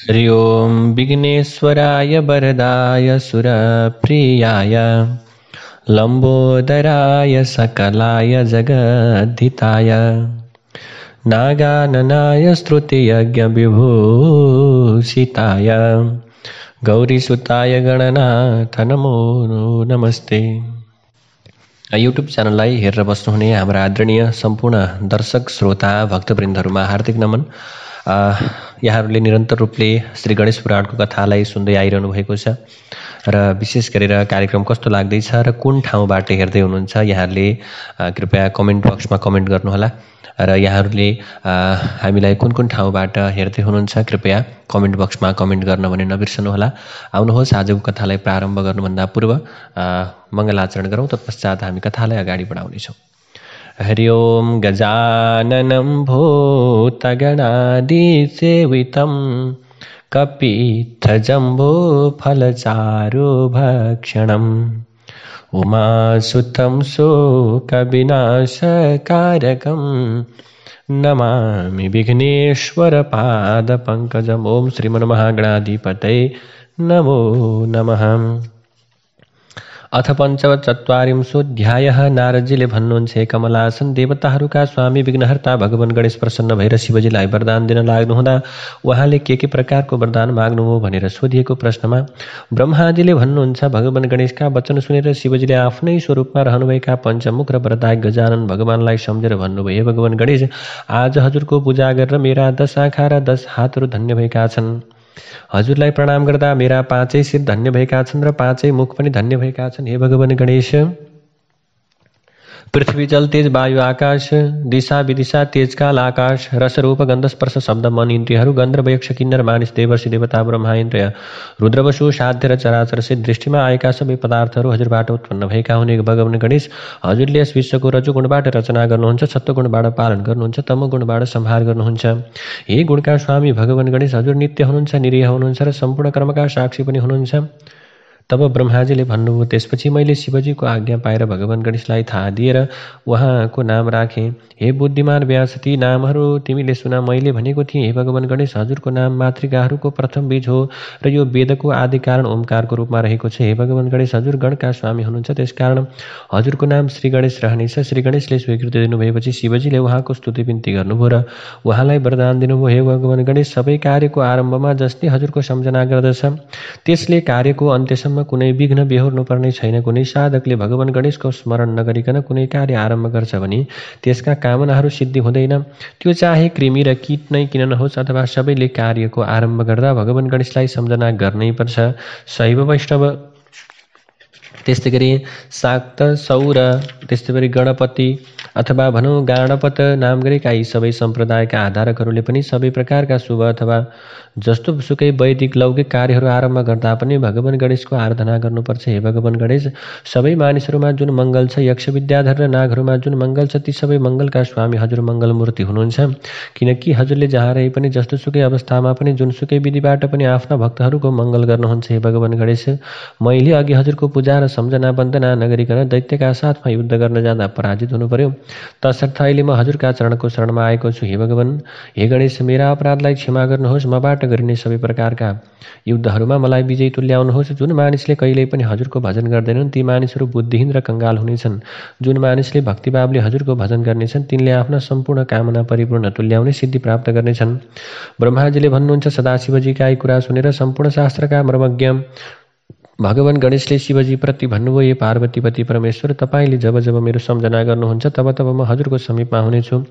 हरि ओं विघ्नेश्वराय वरदाय सुरप्रियाय लम्बोदराय सकलाय जगद्धिताय नागाननाय श्रुतियज्ञविभूषिताय गौरीसुताय गणनाथ नमो नमस्ते युट्युब च्यानललाई हेरेर बस्नुहुने हाम्रा आदरणीय सम्पूर्ण दर्शक श्रोता भक्तवृन्दहरूमा हार्दिक नमन यहाँहरूले निरन्तर रूपले श्री गणेश पुराणको कथालाई सुन्दै आइरहनु भएको छ र विशेष गरेर कार्यक्रम कस्तो लाग्दैछ र कुन ठाउँबाट हेर्दै हुनुहुन्छ यहाँहरूले कृपया कमेन्ट बक्समा कमेन्ट गर्नुहोला र यहाँहरूले हामीलाई कुन कुन ठाउँबाट हेर्दै हुनुहुन्छ कृपया कमेन्ट बक्समा कमेन्ट गर्न भने नबिर्सनुहोला आउनुहोस् आजको कथालाई प्रारम्भ गर्नुभन्दा पूर्व मङ्गलाचरण गरौँ तत्पश्चात हामी कथालाई अगाडि बढाउनेछौँ हरि ओं गजाननं भूतगणादिसेवितं कपीत्थजम्बूफलचारुभक्षणम् उमासुतं शोकविनाशकारकं नमामि विघ्नेश्वरपादपङ्कजम् ॐ महागणाधिपत नमो नमः अथ पञ्चचत्वारिंशोऽध्यायः नारजीले भन्नुहुन्छ कमलासन देवताहरूका स्वामी विघ्नहर्ता भगवान गणेश प्रसन्न भएर शिवजीलाई वरदान दिन लाग्नुहुँदा उहाँले के के प्रकारको वरदान माग्नुभयो भनेर सोधिएको प्रश्नमा ब्रह्माजीले भन्नुहुन्छ भगवान गणेशका वचन सुनेर शिवजीले आफ्नै स्वरूपमा रहनुभएका पञ्चमुख र वरदा गजानन भगवानलाई सम्झेर भन्नुभयो भगवान गणेश आज हजुरको पूजा गरेर मेरा दश आँखा र दश हातहरू धन्य भएका छन् हजुरलाई प्रणाम गर्दा मेरा पाँचै शिर धन्य भएका छन् र पाँचै मुख पनि धन्य भएका छन् हे भगवान गणेश पृथ्वी जल तेज वायु आकाश दिशा विदिशा तेज काल आकाश रस रूप गंध स्पर्श शब्द मन इंद्रिय गन्धर्व यक्ष किन्नर मानस देवर्षि देवता ब्रह्मा इन्द्रिय रुद्रवसु साध्य र चराचर सिद्ध दृष्टिमा आएका सबै पदार्थहरू बाट उत्पन्न भैया होने भगवान गणेश हजुरले यस विश्वको रजुगुणबाट रचना गर्नुहुन्छ सत्वगुणबाट पालन गर्नुहुन्छ तमगुणबाट संहार गर्नुहुन्छ गुण का स्वामी भगवान गणेश हजुर नित्य हो निरीह हो संपूर्ण कर्म कर्मका साक्षी पनि तब ब्रह्माजीले भन्नुभयो त्यसपछि मैले शिवजीको आज्ञा पाएर भगवान गणेशलाई थाहा दिएर उहाँको नाम राखेँ हे बुद्धिमान व्यास ती नामहरू तिमीले सुना मैले भनेको थिएँ हे भगवान गणेश हजुरको नाम मातृगाहरूको प्रथम बीज हो र यो वेदको आदि कारण ओमकारको रूपमा रहेको छ हे भगवान गणेश हजुर गणका स्वामी हुनुहुन्छ त्यसकारण हजुरको नाम श्री गणेश रहनेछ श्री गणेशले स्वीकृति दिनुभएपछि शिवजीले उहाँको स्तुति बिन्ती गर्नुभयो र उहाँलाई वरदान दिनुभयो हे भगवान गणेश सबै कार्यको आरम्भमा जसले हजुरको सम्झना गर्दछ त्यसले कार्यको अन्त्यसम्म कुनै विघ्न बेहोर्नुपर्ने छैन कुनै साधकले भगवान गणेशको स्मरण नगरिकन कुनै कार्य आरम्भ गर्छ भने त्यसका कामनाहरू सिद्धि हुँदैन त्यो चाहे कृमि र किट नै किन नहोस् अथवा सबैले कार्यको आरम्भ गर्दा भगवान गणेशलाई सम्झना गर्नै पर्छ शैव वैष्णव त्यस्तै गरी शाक्त सौर त्यस्तै गरी गणपति अथवा भनौँ गणपत नाम गरेका यी सबै सम्प्रदायका आधारकहरूले पनि सबै प्रकारका शुभ अथवा जस्तो सुकै वैदिक लौकिक कार्यहरू आरम्भ गर्दा पनि भगवान गणेशको आराधना गर्नुपर्छ हे भगवान गणेश सबै मानिसहरूमा जुन मङ्गल छ यक्ष विद्याधर र नागहरूमा जुन मङ्गल छ ती सबै मङ्गलका स्वामी हजुर मङ्गल मूर्ति हुनुहुन्छ किनकि हजुरले जहाँ रहे पनि जस्तो सुकै अवस्थामा पनि जुन सुकै विधिबाट पनि आफ्ना भक्तहरूको मङ्गल गर्नुहुन्छ हे भगवान गणेश मैले अघि हजुरको पूजा र सम्झना वन्दना नगरिकन दैत्यका साथमा युद्ध गर्न जाँदा पराजित हुनु पर्यो तसर्थ अहिले म हजुरका चरणको शरणमा आएको छु हे भगवान् हे गणेश मेरा अपराधलाई क्षमा गर्नुहोस् मबाट गरिने सबै प्रकारका युद्धहरूमा मलाई विजयी तुल्याउनुहोस् जुन मानिसले कहिल्यै पनि हजुरको भजन गर्दैनन् ती मानिसहरू बुद्धिहीन र कङ्गाल हुनेछन् जुन मानिसले भक्तिभावले हजुरको भजन गर्नेछन् तिनले आफ्ना सम्पूर्ण कामना परिपूर्ण तुल्याउने सिद्धि प्राप्त गर्नेछन् ब्रह्माजीले भन्नुहुन्छ सदाशिवजीका यी कुरा सुनेर सम्पूर्ण शास्त्रका मर्मज्ञ भगवान् गणेशले शिवजीप्रति भन्नुभयो पार्वतीपति परमेश्वर तपाईँले जब जब मेरो सम्झना गर्नुहुन्छ तब तब म हजुरको समीपमा हुनेछु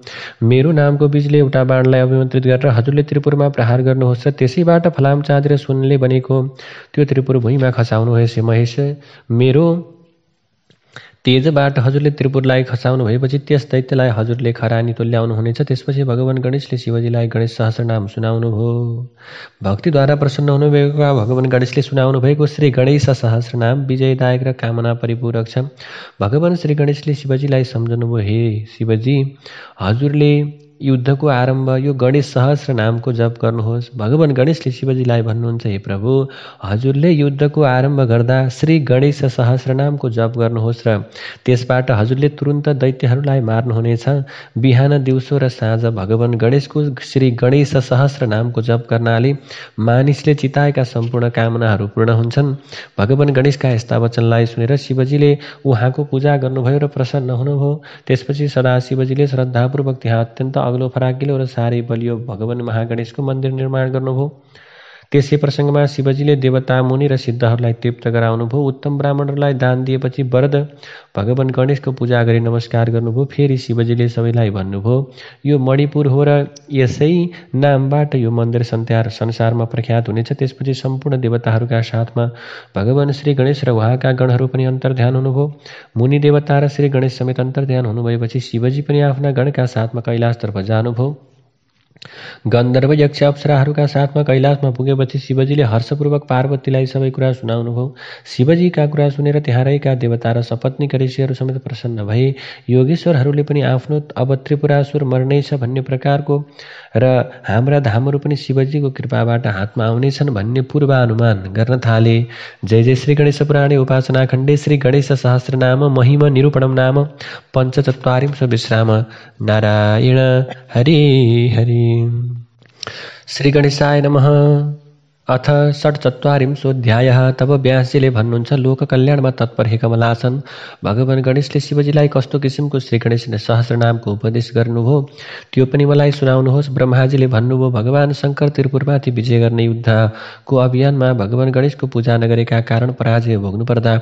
मेरो नामको बिजले एउटा बाणलाई अभिमन्त्रित गरेर हजुरले त्रिपुरमा प्रहार गर्नुहोस् र त्यसैबाट फलाम चाँद र सुनले बनेको त्यो त्रिपुर भुइँमा खसाउनुहोस् महेश मेरो तेजबाट हजुरले त्रिपुरलाई खसाउनु भएपछि त्यस दैत्यलाई हजुरले खरानी तुल्याउनु हुनेछ त्यसपछि भगवान गणेशले शिवजीलाई गणेश सहस्रनाम भयो भक्तिद्वारा प्रसन्न हुनुभएको भगवान गणेशले सुनाउनु भएको श्री गणेश सहस्रनाम विजयदायक र कामना परिपूरक छ भगवान श्री गणेशले शिवजीलाई सम्झनुभयो हे शिवजी हजुरले युद्धको आरम्भ यो गणेश सहस्र नामको जप गर्नुहोस् भगवान् गणेशले शिवजीलाई भन्नुहुन्छ हे प्रभु हजुरले युद्धको आरम्भ गर्दा श्री गणेश सहस्र नामको जप गर्नुहोस् र त्यसबाट हजुरले तुरुन्त दैत्यहरूलाई मार्नुहुनेछ बिहान दिउँसो र साँझ भगवान् गणेशको श्री गणेश सहस्र नामको जप गर्नाले मानिसले चिताएका सम्पूर्ण कामनाहरू पूर्ण हुन्छन् भगवान् गणेशका यस्ता वचनलाई सुनेर शिवजीले उहाँको पूजा गर्नुभयो र प्रसन्न हुनुभयो त्यसपछि सदा शिवजीले श्रद्धापूर्वक त्यहाँ अत्यन्त अग्लो फराकिलो र साह्रै बलियो भगवान महागणेशको मन्दिर निर्माण गर्नुभयो त्यसै प्रसङ्गमा शिवजीले देवता मुनि र सिद्धहरूलाई तृप्त गराउनुभयो उत्तम ब्राह्मणहरूलाई दान दिएपछि वरद भगवान गणेशको पूजा गरी नमस्कार गर्नुभयो फेरि शिवजीले सबैलाई भन्नुभयो यो मणिपुर हो र यसै नामबाट यो मन्दिर सन्त्यार संसारमा प्रख्यात हुनेछ त्यसपछि सम्पूर्ण देवताहरूका साथमा भगवान श्री गणेश र उहाँका गणहरू पनि अन्तर्ध्यान हुनुभयो मुनि देवता र श्री गणेश समेत अन्तर्ध्यान हुनुभएपछि शिवजी पनि आफ्ना गणका साथमा कैलाशतर्फ जानुभयो गन्धर्व यक्ष अप्सराहरूका साथमा कैलाशमा पुगेपछि शिवजीले हर्षपूर्वक पार्वतीलाई सबै कुरा सुनाउनु भयो शिवजीका कुरा सुनेर त्यहाँ रहेका देवता र सपत्नीका ऋषिहरू समेत प्रसन्न भए योगेश्वरहरूले पनि आफ्नो अब त्रिपुरासुर मर्नेछ भन्ने प्रकारको र हाम्रा धामहरू पनि शिवजीको कृपाबाट हातमा आउनेछन् भन्ने पूर्वानुमान गर्न थाले जय जय श्री गणेश पुराणे खण्डे श्री गणेश सहस्र नाम महिमा निरूपणम नाम पञ्चचत्वारिंश विश्राम नारायण हरि हरि श्री गणेशाय नमः अथ षट्चत्वारिंशोध्यायः तब व्यासजीले भन्नुहुन्छ लोक कल्याणमा तत्पर हे कमलासन भगवान् गणेशले शिवजीलाई कस्तो किसिमको श्री गणेश सहस्रनामको उपदेश गर्नुभयो त्यो पनि मलाई सुनाउनुहोस् ब्रह्माजीले भन्नुभयो भगवान् शङ्कर त्रिपुरमाथि विजय गर्ने युद्धको अभियानमा भगवान गणेशको पूजा नगरेका कारण पराजय भोग्नु पर्दा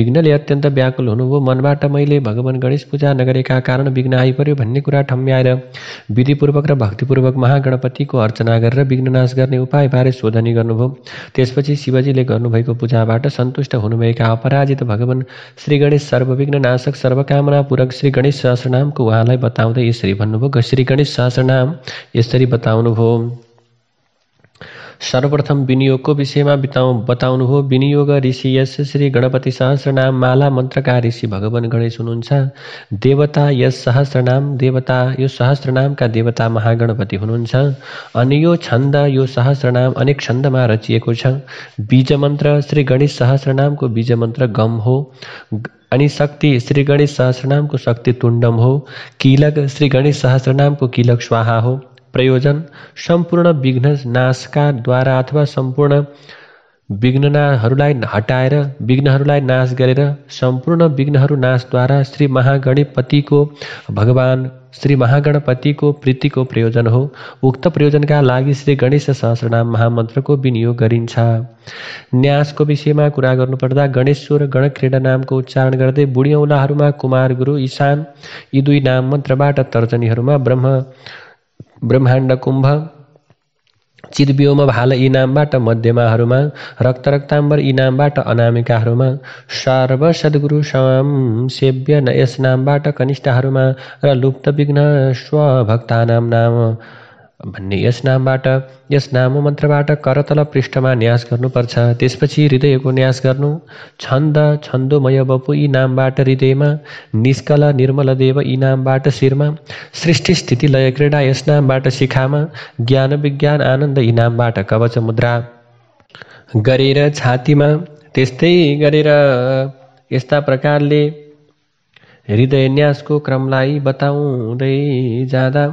विघ्नले अत्यन्त व्याकुल हुनुभयो मनबाट मैले भगवान् गणेश पूजा नगरेका कारण विघ्न आइपऱ्यो भन्ने कुरा ठम्म्याएर विधिपूर्वक र भक्तिपूर्वक महागणपतिको अर्चना गरेर विघ्ननाश गर्ने उपायबारे शोधनी गर्नुभयो त्यसपछि शिवजीले गर्नुभएको पूजाबाट सन्तुष्ट हो अपराजित भगवान श्री गणेश सर्वविघ्न नाशक सर्वकामना पूरक श्री गणेश वहाँ उहाँलाई बताउँदै भन्न भो श्री गणेश सहस्रनाम बताने भो सर्वप्रथम विनियोग विषय में बिताउ बताउनु हो विनियोग ऋषि यश श्री गणपति सहस्रनाम माला मंत्र का ऋषि भगवान गणेश हो देवता यस सहस्रनाम देवता यो का देवता महागणपति होनी अनि यो छंद यो सहस्रनाम अनेक छंद में छ बीज मंत्र श्री गणेश को बीज मंत्र गम हो अनि शक्ति श्री गणेश को शक्ति तुंडम हो किलक श्री गणेश को किलक स्वाहा हो प्रयोजन सम्पूर्ण विघ्न नाशका द्वारा अथवा सम्पूर्ण विघ्नहरूलाई हटाएर विघ्नहरूलाई नाश गरेर सम्पूर्ण विघ्नहरू नाशद्वारा श्री महागणपतिको भगवान श्री महागणपतिको प्रीतिको प्रयोजन हो उक्त प्रयोजनका लागि श्री गणेश सहस्रनाम महामन्त्रको विनियोग गरिन्छ न्यासको विषयमा कुरा गर्नुपर्दा गणेश्वर गणक्रीडा नामको उच्चारण गर्दै बुढी औँलाहरूमा कुमार गुरु ईशान यी दुई नाम मन्त्रबाट तर्जनीहरूमा ब्रह्म ब्रह्माण्ड कुम्भ चिरव्योम भाल इनामबाट मध्यमाहरूमा रक्त रक्तरक्ताम्बर इनामबाट अनामिकाहरूमा सर्व सद्गुरु श्याम सेव्य यस नामबाट कनिष्ठहरूमा र लुप्त विघ्न नाम नाम भन्ने यस नामबाट यस नाम मन्त्रबाट करतल पृष्ठमा न्यास गर्नुपर्छ त्यसपछि हृदयको न्यास गर्नु छन्द छन्दोमय बपु यी नामबाट हृदयमा निष्कल निर्मल देव यी नामबाट शिरमा सृष्टि स्थिति लय क्रीडा यस नामबाट शिखामा ज्ञान विज्ञान आनन्द यी नामबाट कवच मुद्रा गरेर छातीमा त्यस्तै गरेर यस्ता प्रकारले हृदय न्यासको क्रमलाई बताउँदै जाँदा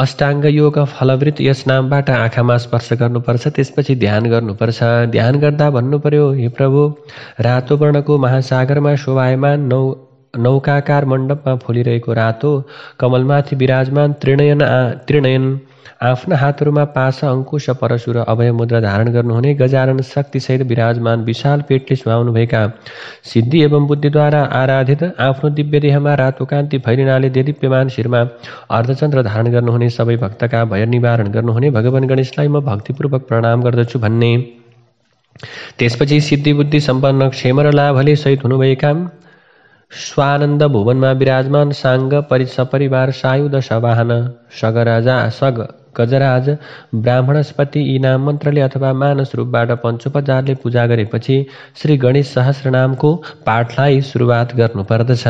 अष्टाङ्ग योग फलवृत यस नामबाट आँखामा स्पर्श गर्नुपर्छ त्यसपछि ध्यान गर्नुपर्छ ध्यान गर्दा भन्नु पर्यो हे प्रभु रातो वर्णको महासागरमा शोभायमान नौ नौकाकार मण्डपमा फुलिरहेको रातो कमलमाथि विराजमान त्रिनयन आ त्रिनयन आफ्ना हातहरूमा पास अङ्कुश परशु र अभय मुद्रा धारण गर्नुहुने गजानन शक्तिसहित विराजमान विशाल पेटले सुहाउनुभएका सिद्धि एवं बुद्धिद्वारा आराधित आफ्नो दिव्य देहमा रातो कान्ति फैलिनाले देदीप्यमान शिरमा अर्धचन्द्र धारण गर्नुहुने सबै भक्तका भय निवारण गर्नुहुने भगवान गणेशलाई म भक्तिपूर्वक प्रणाम गर्दछु भन्ने त्यसपछि सिद्धि बुद्धि सम्पन्न क्षेम र लाभले सहित हुनुभएका स्वानन्द भुवनमा विराजमान साङ्ग परि सपरिवार सायुदश सवाहन सगराजा सग गजराज ब्राह्मणस्पति यी नाम मन्त्रले अथवा मानस रूपबाट पञ्चोपचारले पूजा गरेपछि श्री गणेश सहस्रनामको पाठलाई सुरुवात गर्नुपर्दछ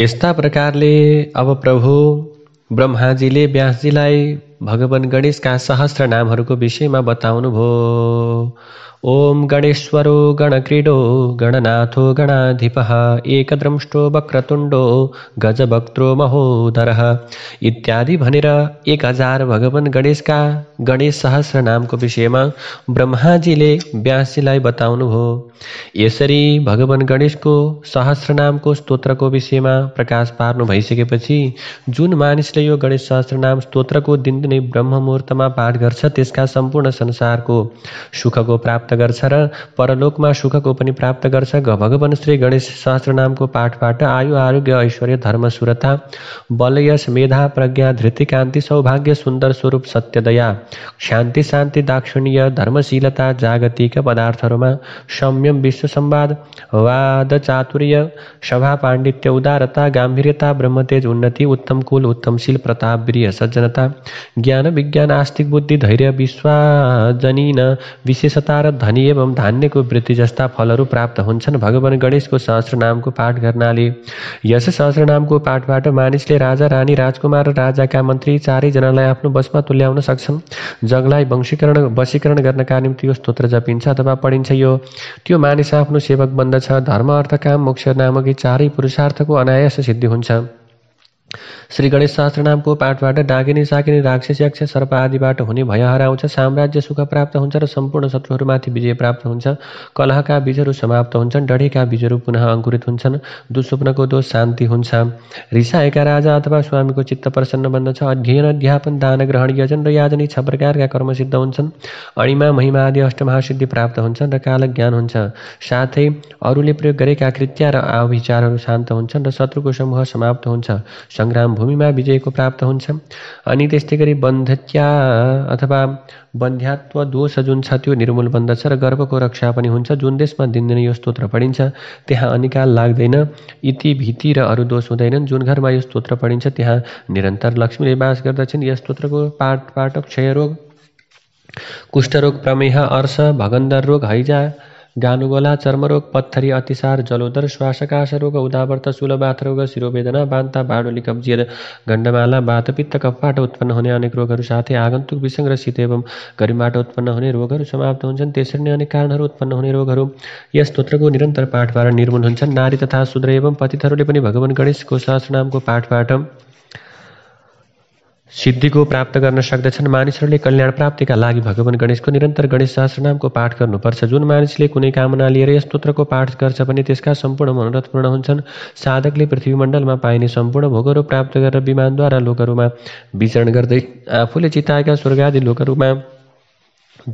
यस्ता प्रकारले अब प्रभु ब्रह्माजीले व्यासजीलाई भगवान गणेश का सहस्र नाम में बताने भो ओम गणेश्वरो गणक्रीडो गणनाथो गणाधिप एकदंष्टो वक्रतुण्डो गजभक्त्रो महोदर इत्यादि भनेर एक हजार भगवान गणेश का गणेश सहस्र नाम को ब्रह्माजी ने व्यासी बताने भो इसी भगवान गणेश को सहस्र नाम को स्त्रोत्र को विषय में प्रकाश पार्न भइसकेपछि जुन मानसले गणेश सहस्र नाम स्त्रोत्र को दिन नै ब्रह्म मुहूर्त में पाठ कर संपूर्ण संसार को सुख को प्राप्त कर परलोक में सुख को प्राप्त कर भगवान श्री गणेश नाम को पाठ बा आयु आरोग्य ऐश्वर्य धर्म सुरता बल यश मेधा प्रज्ञा धृति कांति सौभाग्य सुंदर स्वरूप सत्यदया शांति शांति दाक्षिणीय धर्मशीलता जागतिक पदार्थ संयम विश्व संवाद वाद चातुर्य सभा पांडित्य उदारता गाम्भीर्यता ब्रह्मतेज उन्नति उत्तम कुल उत्तमशील प्रताप वीर सज्जनता ज्ञान विज्ञान आस्तिक बुद्धि धैर्य जनिन विशेषता र धनी एवं धान्यको वृत्ति जस्ता फलहरू प्राप्त हुन्छन् भगवान गणेशको सहस्र नामको पाठ गर्नाले यस नामको पाठबाट मानिसले राजा रानी राजकुमार र राजाका मन्त्री चारैजनालाई आफ्नो वशमा तुल्याउन सक्छन् जगलाई वंशीकरण वशीकरण गर्नका निम्ति यो स्तोत्र जपिन्छ अथवा पढिन्छ यो त्यो मानिस आफ्नो सेवक बन्दछ धर्म अर्थ काम मोक्ष नामकी चारै पुरुषार्थको अनायास सिद्धि हुन्छ श्री गणेश शास्त्र नामको पाठबाट डाकिनी साकिनी राक्षस यक्ष सर्प आदिबाट हुने भय हराउँछ साम्राज्य सुख प्राप्त हुन्छ र सम्पूर्ण शत्रुहरूमाथि विजय प्राप्त हुन्छ कलहका बीजहरू समाप्त हुन्छन् डढेका बीजहरू पुनः अङ्कुरित हुन्छन् दुस्वप्नको दोष शान्ति हुन्छ रिसाएका राजा अथवा स्वामीको चित्त प्रसन्न बन्दछ अध्ययन अध्यापन दान ग्रहण यजन र याजनी छ प्रकारका कर्म सिद्ध हुन्छन् अणिमा महिमा आदि अष्टमहासिद्धि प्राप्त हुन्छन् र काल ज्ञान हुन्छ साथै अरूले प्रयोग गरेका कृत्या र आविचारहरू शान्त हुन्छन् र शत्रुको समूह समाप्त हुन्छ सङ्ग्राम भूमिमा विजयको प्राप्त हुन्छ अनि त्यस्तै गरी बन्धत्या अथवा बन्ध्यात्व दोष जुन छ त्यो निर्मूल बन्दछ र गर्वको रक्षा पनि हुन्छ जुन देशमा दिनदिन यो स्तोत्र पढिन्छ त्यहाँ अनिकाल लाग्दैन इति भीति र अरू दोष हुँदैनन् जुन घरमा यो स्तोत्र पढिन्छ त्यहाँ निरन्तर लक्ष्मीले बास गर्दछन् यस स्तोत्रको पाठ पाठक क्षयरोग कुष्ठरोग प्रमेह अर्श भगन्दर रोग हैजा गानुगोला चर्मरोग पत्थरी अतिसार जलोदर श्वासकाश रोग उदावर्त शूलबाथ रोग शिरोवेदना बान्ता भाँडुली कब्जियत गण्डमाला वातपित्त कफबाट उत्पन्न हुने अनेक रोगहरू साथै आगन्तुक विसङ्ग र शीत एवं गरिमाटो उत्पन्न हुने रोगहरू समाप्त हुन्छन् त्यसरी नै अनेक कारणहरू उत्पन्न हुने रोगहरू यस स्तोत्रको निरन्तर पाठबाट निर्मूल हुन्छन् नारी तथा सुद्र एवं पतितहरूले पनि भगवान गणेशको सहस्रनामको पाठबाट सिद्धि को प्राप्त सकद सक्दछन् के कल्याण प्राप्ति का लगी भगवान गणेश को निरंतर गणेश नाम को पाठ कर जुन के कुछ कामना लिएर स्त्रोत्र को पाठ संपूर्ण भने त्यसका सम्पूर्ण मनोरथ पूर्ण हुन्छन् साधकले में पाइने संपूर्ण भोग प्राप्त द्वारा लोकर में विचरण गर्दै स्वर्ग आदि लोकर में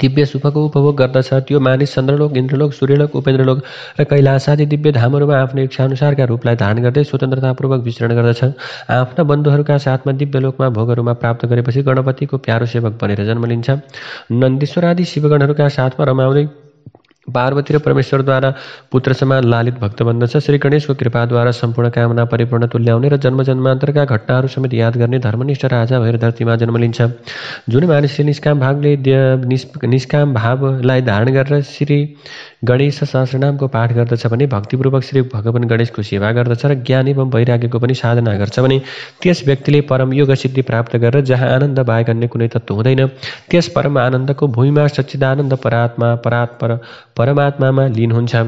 दिव्य सुखको उपभोग गर्दछ त्यो मानिस चन्द्रलोक इन्द्रलोक सूर्यलोक उपेन्द्रलोक र कैलाश आदि दिव्य धामहरूमा आफ्नो इच्छाअनुसारका रूपलाई धारण गर्दै स्वतन्त्रतापूर्वक विचरण गर्दछ आफ्ना बन्धुहरूका साथमा दिव्य लोकमा भोगहरूमा प्राप्त गरेपछि गणपतिको प्यारो सेवक बनेर जन्म लिन्छ नन्दीश्वर आदि शिवगणहरूका साथमा रमाउँदै पार्वती र परमेश्वरद्वारा पुत्र समान लालित भक्त बन्दछ श्री गणेशको कृपाद्वारा सम्पूर्ण कामना परिपूर्ण तुल्याउने र जन्म जन्मान्तरका घटनाहरू समेत याद गर्ने धर्मनिष्ठ राजा भएर धरतीमा जन्म लिन्छ जुन मानिसले निष्काम भावले निष्काम भावलाई धारण गरेर श्री गणेश सहस्रनामको पाठ गर्दछ भने भक्तिपूर्वक श्री भगवान गणेशको सेवा गर्दछ र ज्ञान एवं वैराग्यको पनि साधना गर्छ भने त्यस व्यक्तिले परम योग सिद्धि प्राप्त गरेर जहाँ आनन्द बाहेक अन्य कुनै तत्त्व हुँदैन त्यस परम आनन्दको भूमिमा सच्चिदानन्द परात्मा परात्पर परमात्मामा लिन हुन्छ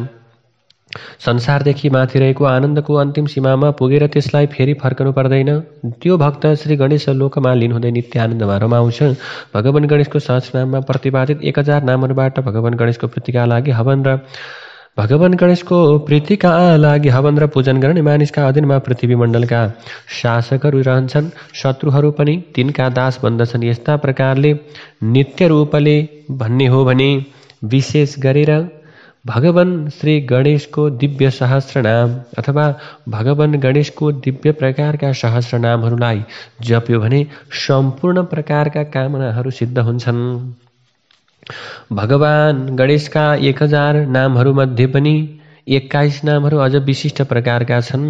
संसारदेखि माथि रहेको आनन्दको अन्तिम सीमामा पुगेर त्यसलाई फेरि फर्कनु पर्दैन त्यो भक्त श्री गणेश लोकमा लिनुहुँदै हुँदै नित्य आनन्दमा रमाउँछ भगवान गणेशको नाममा प्रतिपादित एक हजार नामहरूबाट भगवान गणेशको प्रतिका लागि हवन र भगवान गणेशको प्रीतिका लागि हवन र पूजन गर्ने मानिसका अधीनमा पृथ्वी मण्डलका शासकहरू रहन्छन् शत्रुहरू पनि तिनका दास बन्दछन् यस्ता प्रकारले नित्य रूपले भन्ने हो भने विशेष गरेर भगवान श्री गणेश को दिव्य सहस्र नाम अथवा भगवान गणेश को दिव्य प्रकार का सहस्र नाम जप्यो संपूर्ण प्रकार का कामना सिद्ध हो भगवान का एक हजार नामहरूमध्ये पनि एक्काईस नाम अज विशिष्ट प्रकार छन्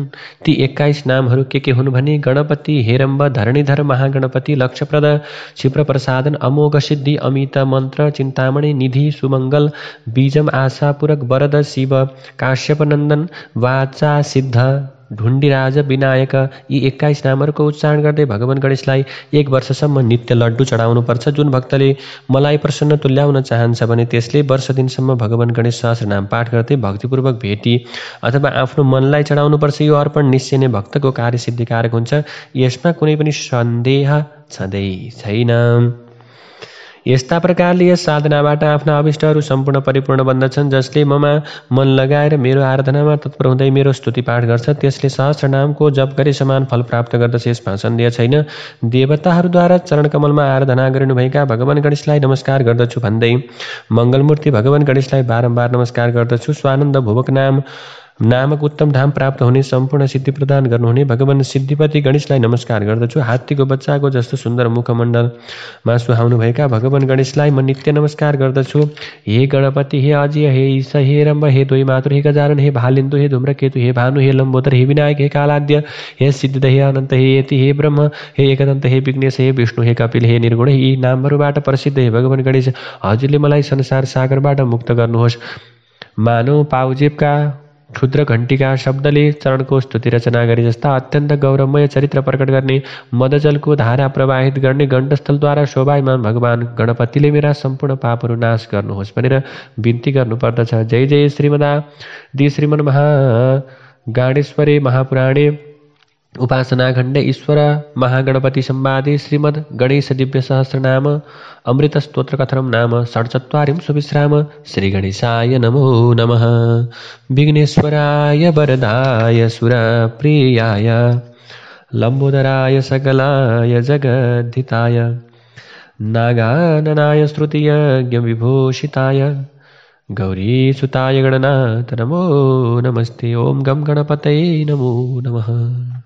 ती एक्काईस नाम के के भने गणपति हेरम्ब धरणीधर महागणपति लक्ष्यप्रद क्षिप्रप्रसादन अमोघ सिद्धि अमित मंत्र चिंतामणि निधि सुमंगल बीजम आशापूरक बरद शिव काश्यपनंदन वाचा सिद्ध राज विनायक यी एक्काइस नामहरूको उच्चारण गर्दै भगवान गणेशलाई एक वर्षसम्म नित्य लड्डु चढाउनुपर्छ जुन भक्तले मलाई प्रसन्न तुल्याउन चाहन्छ भने त्यसले वर्ष दिनसम्म भगवान गणेश सहस्र नाम पाठ गर्दै भक्तिपूर्वक भेटी अथवा आफ्नो मनलाई चढाउनुपर्छ यो अर्पण निश्चय नै भक्तको कार्यसिद्धिकारक हुन्छ यसमा कुनै पनि सन्देह छँदै छैन यस्ता प्रकारले यस साधनाबाट आफ्ना अभिष्टहरू सम्पूर्ण परिपूर्ण बन्दछन् जसले ममा मन लगाएर मेरो आराधनामा तत्पर हुँदै मेरो स्तुति पाठ गर्छ त्यसले सहस्र नामको जप गरे समान फल प्राप्त गर्दछ यसमा सन्देह छैन देवताहरूद्वारा चरण कमलमा आराधना गरिनुभएका भगवान गणेशलाई नमस्कार गर्दछु भन्दै मङ्गलमूर्ति भगवान गणेशलाई बारम्बार नमस्कार गर्दछु स्वानन्द भुवक नाम नामक उत्तम धाम प्राप्त हुने सम्पूर्ण सिद्धि प्रदान गर्नुहुने भगवान सिद्धिपति गणेशलाई नमस्कार गर्दछु हात्तीको बच्चाको जस्तो सुन्दर मुखमण्डलमा सुहाउनुभएका भगवान गणेशलाई म नित्य नमस्कार गर्दछु हे गणपति हे अजय हे ईश हे रम्ब हे दोई मातुर हे गजानन हे भालिन्दु हे धुम्रकेतु हे भानु हे लम्बोदर हे विनायक हे कालाद्य हे सिद्ध हे अनन्त हे यति हे ब्रह्म हे एकदन्त हे विघ्नेश हे विष्णु हे कपिल हे निर्गुण यी नामहरूबाट प्रसिद्ध हे भगवान गणेश हजुरले मलाई संसार सागरबाट मुक्त गर्नुहोस् मानव पाउजेबका क्षुद्र घन्टिका शब्दले चरणको स्तुति रचना गरे जस्ता अत्यन्त गौरवमय चरित्र प्रकट गर्ने मदजलको धारा प्रवाहित गर्ने गण्डस्थलद्वारा शोभायमान भगवान गणपतिले मेरा सम्पूर्ण पापहरू नाश गर्नुहोस् भनेर बिन्ती गर्नुपर्दछ जय जय श्रीमदा दि श्रीमन महा गाडेश्वरे महापुराणे उपासनाखण्डे ईश्वर महागणपति संवादे श्रीमद् गणेश दिव्य सहस्र नाम अमृत स्त्रोत्र कथनम नाम षड्चत्वारिं सुविश्राम श्री गणेशाय नमो नमः विघ्नेश्वराय वरदाय सुरप्रियाय लंबोदराय सकलाय जगद्धिताय नागाननाय श्रुतियज्ञविभूषिताय गौरीसुताय गणनाथ नमो नमस्ते ओं गं गणपतये नमो नमः